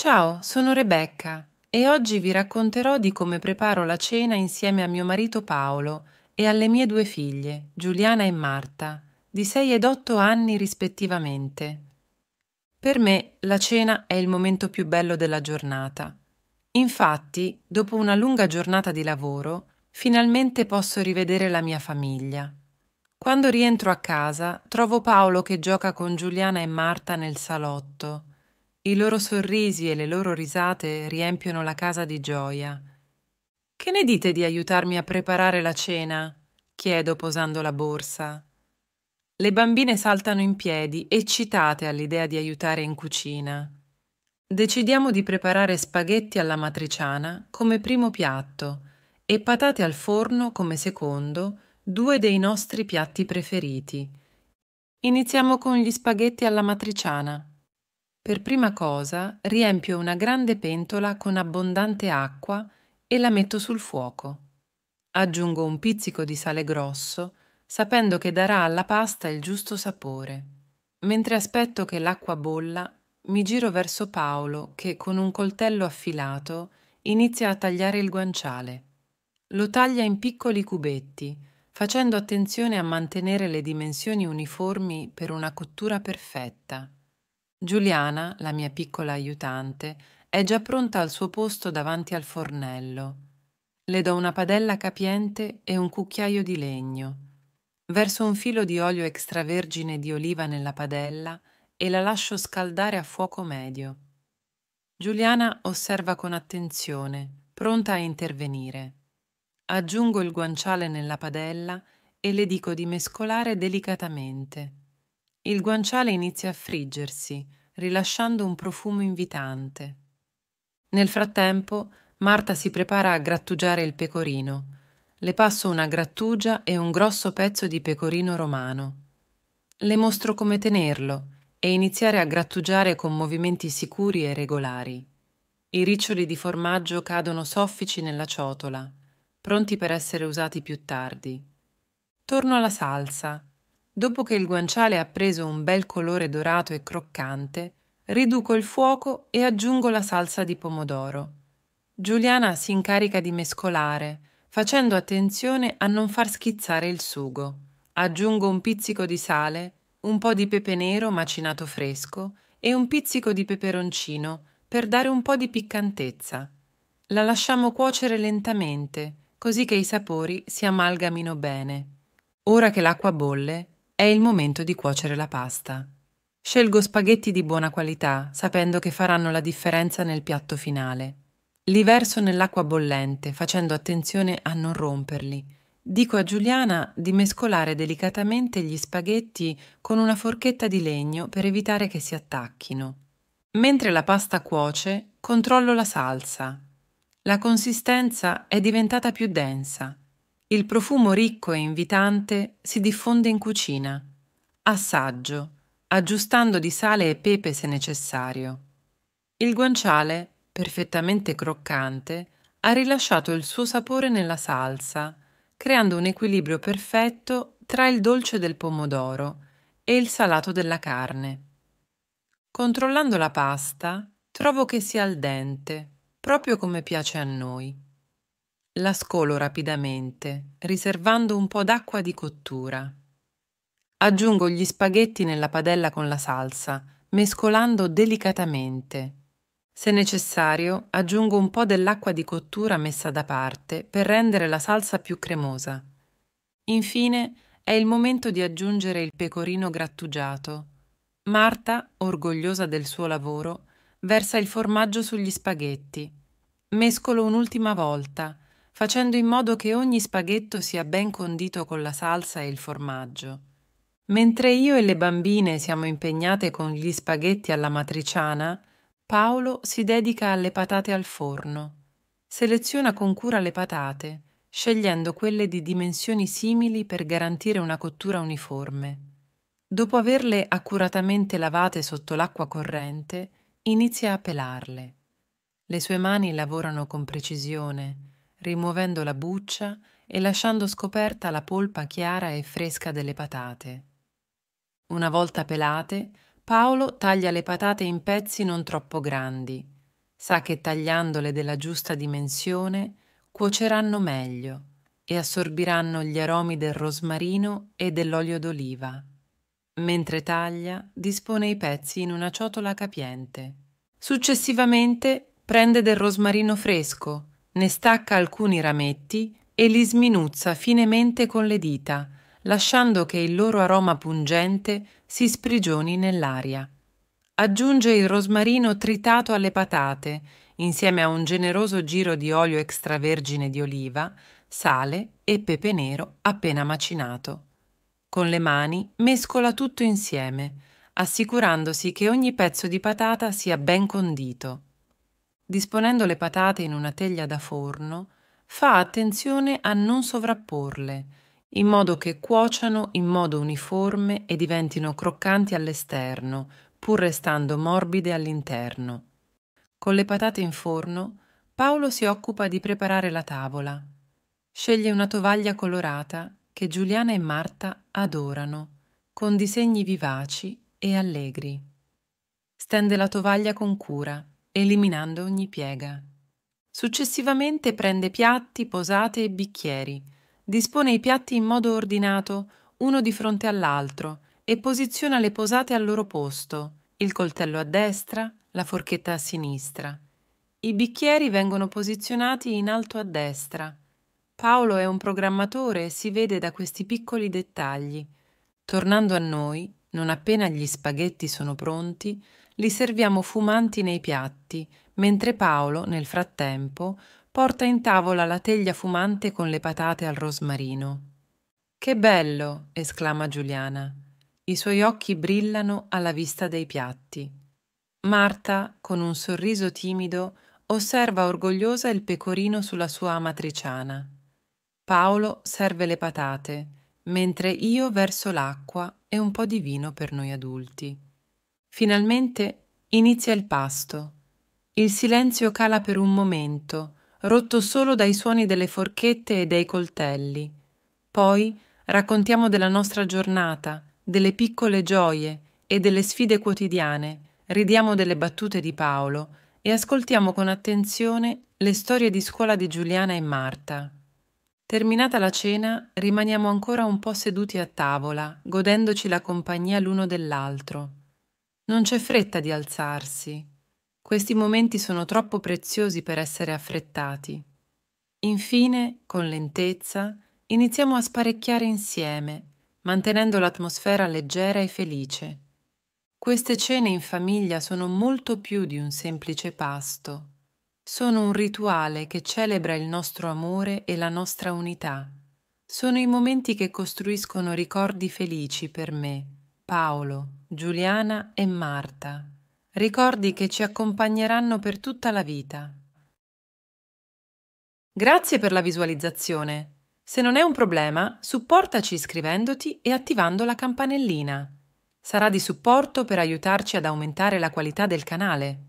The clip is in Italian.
Ciao, sono Rebecca e oggi vi racconterò di come preparo la cena insieme a mio marito Paolo e alle mie due figlie, Giuliana e Marta, di 6 ed 8 anni rispettivamente. Per me la cena è il momento più bello della giornata. Infatti, dopo una lunga giornata di lavoro, finalmente posso rivedere la mia famiglia. Quando rientro a casa, trovo Paolo che gioca con Giuliana e Marta nel salotto i loro sorrisi e le loro risate riempiono la casa di gioia. Che ne dite di aiutarmi a preparare la cena? chiedo posando la borsa. Le bambine saltano in piedi, eccitate all'idea di aiutare in cucina. Decidiamo di preparare spaghetti alla matriciana come primo piatto e patate al forno come secondo, due dei nostri piatti preferiti. Iniziamo con gli spaghetti alla matriciana. Per prima cosa riempio una grande pentola con abbondante acqua e la metto sul fuoco. Aggiungo un pizzico di sale grosso, sapendo che darà alla pasta il giusto sapore. Mentre aspetto che l'acqua bolla, mi giro verso Paolo che con un coltello affilato inizia a tagliare il guanciale. Lo taglia in piccoli cubetti, facendo attenzione a mantenere le dimensioni uniformi per una cottura perfetta. Giuliana, la mia piccola aiutante, è già pronta al suo posto davanti al fornello. Le do una padella capiente e un cucchiaio di legno. Verso un filo di olio extravergine di oliva nella padella e la lascio scaldare a fuoco medio. Giuliana osserva con attenzione, pronta a intervenire. Aggiungo il guanciale nella padella e le dico di mescolare delicatamente. Il guanciale inizia a friggersi, rilasciando un profumo invitante. Nel frattempo, Marta si prepara a grattugiare il pecorino. Le passo una grattugia e un grosso pezzo di pecorino romano. Le mostro come tenerlo e iniziare a grattugiare con movimenti sicuri e regolari. I riccioli di formaggio cadono soffici nella ciotola, pronti per essere usati più tardi. Torno alla salsa Dopo che il guanciale ha preso un bel colore dorato e croccante, riduco il fuoco e aggiungo la salsa di pomodoro. Giuliana si incarica di mescolare, facendo attenzione a non far schizzare il sugo. Aggiungo un pizzico di sale, un po' di pepe nero macinato fresco e un pizzico di peperoncino per dare un po' di piccantezza. La lasciamo cuocere lentamente, così che i sapori si amalgamino bene. Ora che l'acqua bolle, è il momento di cuocere la pasta. Scelgo spaghetti di buona qualità, sapendo che faranno la differenza nel piatto finale. Li verso nell'acqua bollente, facendo attenzione a non romperli. Dico a Giuliana di mescolare delicatamente gli spaghetti con una forchetta di legno per evitare che si attacchino. Mentre la pasta cuoce, controllo la salsa. La consistenza è diventata più densa. Il profumo ricco e invitante si diffonde in cucina. Assaggio, aggiustando di sale e pepe se necessario. Il guanciale, perfettamente croccante, ha rilasciato il suo sapore nella salsa, creando un equilibrio perfetto tra il dolce del pomodoro e il salato della carne. Controllando la pasta, trovo che sia al dente, proprio come piace a noi. La scolo rapidamente, riservando un po' d'acqua di cottura. Aggiungo gli spaghetti nella padella con la salsa, mescolando delicatamente. Se necessario, aggiungo un po' dell'acqua di cottura messa da parte per rendere la salsa più cremosa. Infine, è il momento di aggiungere il pecorino grattugiato. Marta, orgogliosa del suo lavoro, versa il formaggio sugli spaghetti. Mescolo un'ultima volta facendo in modo che ogni spaghetto sia ben condito con la salsa e il formaggio. Mentre io e le bambine siamo impegnate con gli spaghetti alla matriciana, Paolo si dedica alle patate al forno. Seleziona con cura le patate, scegliendo quelle di dimensioni simili per garantire una cottura uniforme. Dopo averle accuratamente lavate sotto l'acqua corrente, inizia a pelarle. Le sue mani lavorano con precisione, rimuovendo la buccia e lasciando scoperta la polpa chiara e fresca delle patate. Una volta pelate, Paolo taglia le patate in pezzi non troppo grandi. Sa che tagliandole della giusta dimensione cuoceranno meglio e assorbiranno gli aromi del rosmarino e dell'olio d'oliva. Mentre taglia, dispone i pezzi in una ciotola capiente. Successivamente prende del rosmarino fresco ne stacca alcuni rametti e li sminuzza finemente con le dita, lasciando che il loro aroma pungente si sprigioni nell'aria. Aggiunge il rosmarino tritato alle patate, insieme a un generoso giro di olio extravergine di oliva, sale e pepe nero appena macinato. Con le mani mescola tutto insieme, assicurandosi che ogni pezzo di patata sia ben condito disponendo le patate in una teglia da forno, fa attenzione a non sovrapporle, in modo che cuociano in modo uniforme e diventino croccanti all'esterno, pur restando morbide all'interno. Con le patate in forno, Paolo si occupa di preparare la tavola. Sceglie una tovaglia colorata che Giuliana e Marta adorano, con disegni vivaci e allegri. Stende la tovaglia con cura eliminando ogni piega. Successivamente prende piatti, posate e bicchieri. Dispone i piatti in modo ordinato, uno di fronte all'altro, e posiziona le posate al loro posto, il coltello a destra, la forchetta a sinistra. I bicchieri vengono posizionati in alto a destra. Paolo è un programmatore e si vede da questi piccoli dettagli. Tornando a noi, non appena gli spaghetti sono pronti, li serviamo fumanti nei piatti, mentre Paolo, nel frattempo, porta in tavola la teglia fumante con le patate al rosmarino. Che bello! esclama Giuliana. I suoi occhi brillano alla vista dei piatti. Marta, con un sorriso timido, osserva orgogliosa il pecorino sulla sua amatriciana. Paolo serve le patate mentre io verso l'acqua e un po' di vino per noi adulti. Finalmente inizia il pasto. Il silenzio cala per un momento, rotto solo dai suoni delle forchette e dei coltelli. Poi raccontiamo della nostra giornata, delle piccole gioie e delle sfide quotidiane, ridiamo delle battute di Paolo e ascoltiamo con attenzione le storie di scuola di Giuliana e Marta. Terminata la cena, rimaniamo ancora un po' seduti a tavola, godendoci la compagnia l'uno dell'altro. Non c'è fretta di alzarsi. Questi momenti sono troppo preziosi per essere affrettati. Infine, con lentezza, iniziamo a sparecchiare insieme, mantenendo l'atmosfera leggera e felice. Queste cene in famiglia sono molto più di un semplice pasto. Sono un rituale che celebra il nostro amore e la nostra unità. Sono i momenti che costruiscono ricordi felici per me, Paolo, Giuliana e Marta. Ricordi che ci accompagneranno per tutta la vita. Grazie per la visualizzazione. Se non è un problema, supportaci iscrivendoti e attivando la campanellina. Sarà di supporto per aiutarci ad aumentare la qualità del canale.